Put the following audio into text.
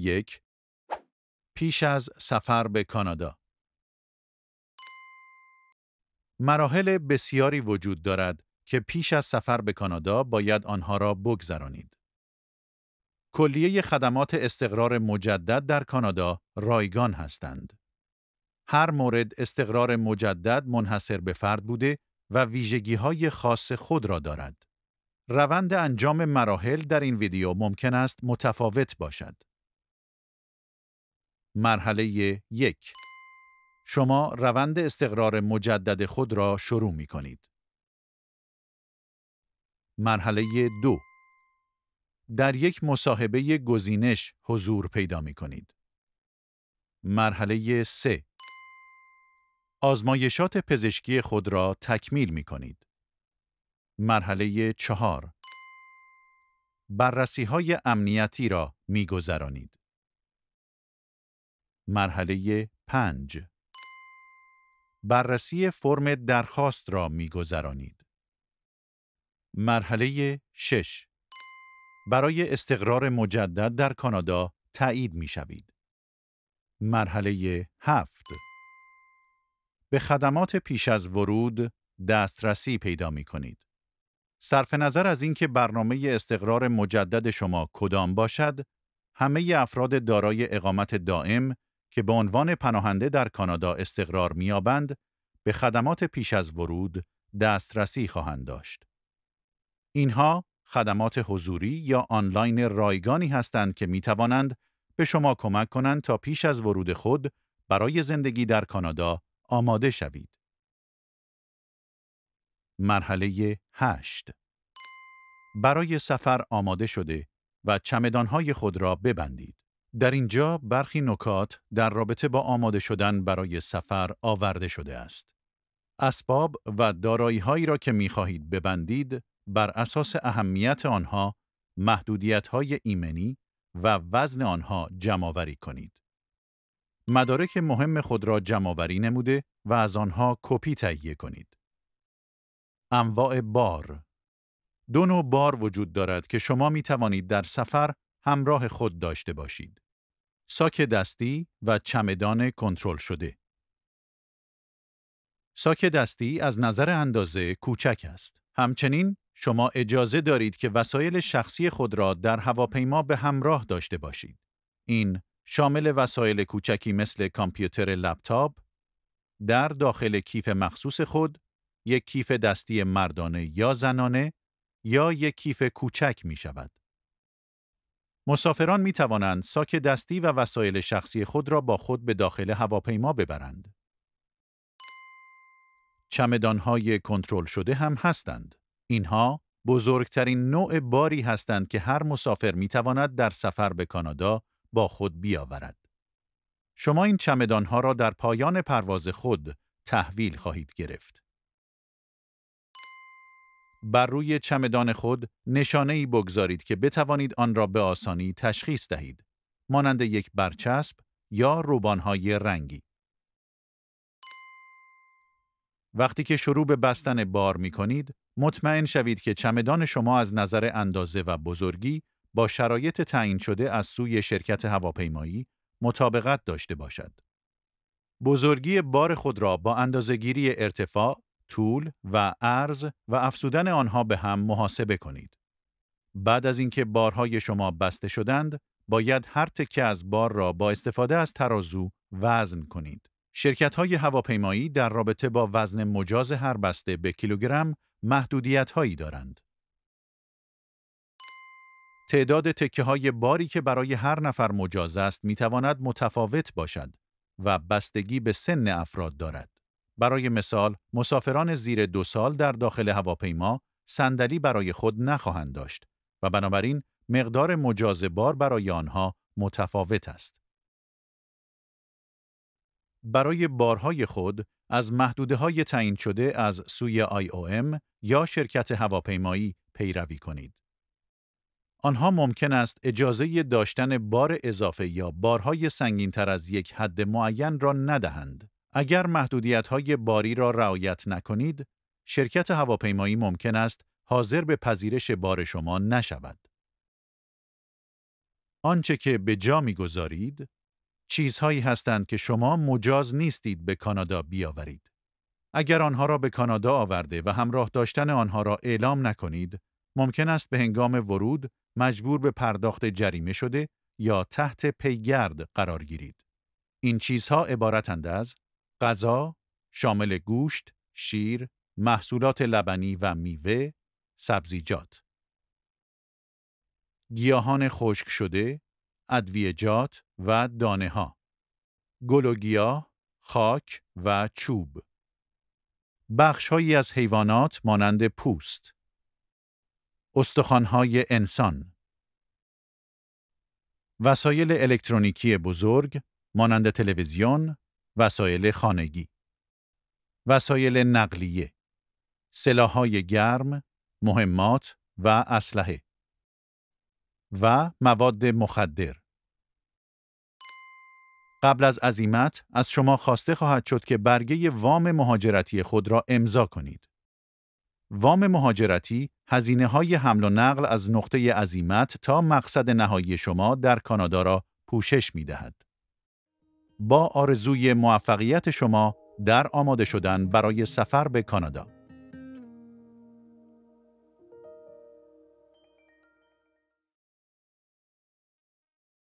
یک پیش از سفر به کانادا مراحل بسیاری وجود دارد که پیش از سفر به کانادا باید آنها را بگذرانید. کلیه خدمات استقرار مجدد در کانادا رایگان هستند. هر مورد استقرار مجدد منحصر به فرد بوده و ویژگی های خاص خود را دارد. روند انجام مراحل در این ویدیو ممکن است متفاوت باشد. مرحله یک شما روند استقرار مجدد خود را شروع می کنید. مرحله دو در یک مصاحبه گزینش حضور پیدا می کنید. مرحله سه. آزمایشات پزشکی خود را تکمیل می کنید. مرحله چهار. بررسی های امنیتی را می گذرانید. مرحله 5 بررسی فرم درخواست را می گذرانید. مرحله 6 برای استقرار مجدد در کانادا تایید می شوید. مرحله 7 به خدمات پیش از ورود دسترسی پیدا می کنید. صرف نظر از اینکه برنامه استقرار مجدد شما کدام باشد، همه افراد دارای اقامت دائم که به عنوان پناهنده در کانادا استقرار می‌یابند، به خدمات پیش از ورود دسترسی خواهند داشت. اینها خدمات حضوری یا آنلاین رایگانی هستند که می توانند به شما کمک کنند تا پیش از ورود خود برای زندگی در کانادا آماده شوید. مرحله 8 برای سفر آماده شده و چمدانهای خود را ببندید. در اینجا برخی نکات در رابطه با آماده شدن برای سفر آورده شده است. اسباب و دارایی هایی را که می خواهید ببندید بر اساس اهمیت آنها محدودیت های ایمنی و وزن آنها جمعآوری کنید. مدارک مهم خود را جمعآوری نموده و از آنها کپی تهیه کنید. انواع بار دو نوع بار وجود دارد که شما می توانید در سفر همراه خود داشته باشید. ساک دستی و چمدان کنترل شده ساک دستی از نظر اندازه کوچک است. همچنین شما اجازه دارید که وسایل شخصی خود را در هواپیما به همراه داشته باشید. این شامل وسایل کوچکی مثل کامپیوتر لپتاپ، در داخل کیف مخصوص خود، یک کیف دستی مردانه یا زنانه یا یک کیف کوچک می شود. مسافران می توانند ساک دستی و وسایل شخصی خود را با خود به داخل هواپیما ببرند. چمدان های کنترل شده هم هستند. اینها بزرگترین نوع باری هستند که هر مسافر می تواند در سفر به کانادا با خود بیاورد. شما این چمدان ها را در پایان پرواز خود تحویل خواهید گرفت. بر روی چمدان خود نشانه ای بگذارید که بتوانید آن را به آسانی تشخیص دهید. مانند یک برچسب یا روبانهای رنگی. وقتی که شروع به بستن بار می کنید، مطمئن شوید که چمدان شما از نظر اندازه و بزرگی با شرایط تعیین شده از سوی شرکت هواپیمایی مطابقت داشته باشد. بزرگی بار خود را با اندازهگیری ارتفاع، طول و عرض و افزودن آنها به هم محاسبه کنید. بعد از اینکه بارهای شما بسته شدند، باید هر تکه از بار را با استفاده از ترازو وزن کنید. شرکت های هواپیمایی در رابطه با وزن مجاز هر بسته به کیلوگرم محدودیت هایی دارند. تعداد تکه های باری که برای هر نفر مجاز است می تواند متفاوت باشد و بستگی به سن افراد دارد. برای مثال، مسافران زیر دو سال در داخل هواپیما صندلی برای خود نخواهند داشت و بنابراین مقدار مجاز بار برای آنها متفاوت است. برای بارهای خود از محدوده های تعیین شده از سوی IOM یا شرکت هواپیمایی پیروی کنید. آنها ممکن است اجازه داشتن بار اضافه یا بارهای سنگین تر از یک حد معین را ندهند. اگر محدودیت های باری را رعایت نکنید، شرکت هواپیمایی ممکن است حاضر به پذیرش بار شما نشود. آنچه که به جا میگذارید چیزهایی هستند که شما مجاز نیستید به کانادا بیاورید. اگر آنها را به کانادا آورده و همراه داشتن آنها را اعلام نکنید، ممکن است به هنگام ورود مجبور به پرداخت جریمه شده یا تحت پیگرد قرار گیرید. این چیزها عبارتند از غذا شامل گوشت، شیر، محصولات لبنی و میوه، سبزیجات. گیاهان خشک شده، ادویجات و دانه ها. گل و گیاه، خاک و چوب. هایی از حیوانات مانند پوست. استخوان‌های انسان. وسایل الکترونیکی بزرگ مانند تلویزیون، وسایل خانگی وسایل نقلیه سلاحهای گرم، مهمات و اسلحه و مواد مخدر قبل از عزیمت از شما خواسته خواهد شد که برگه وام مهاجرتی خود را امضا کنید. وام مهاجرتی هزینه های حمل و نقل از نقطه عزیمت تا مقصد نهایی شما در کانادا را پوشش می با آرزوی موفقیت شما در آماده شدن برای سفر به کانادا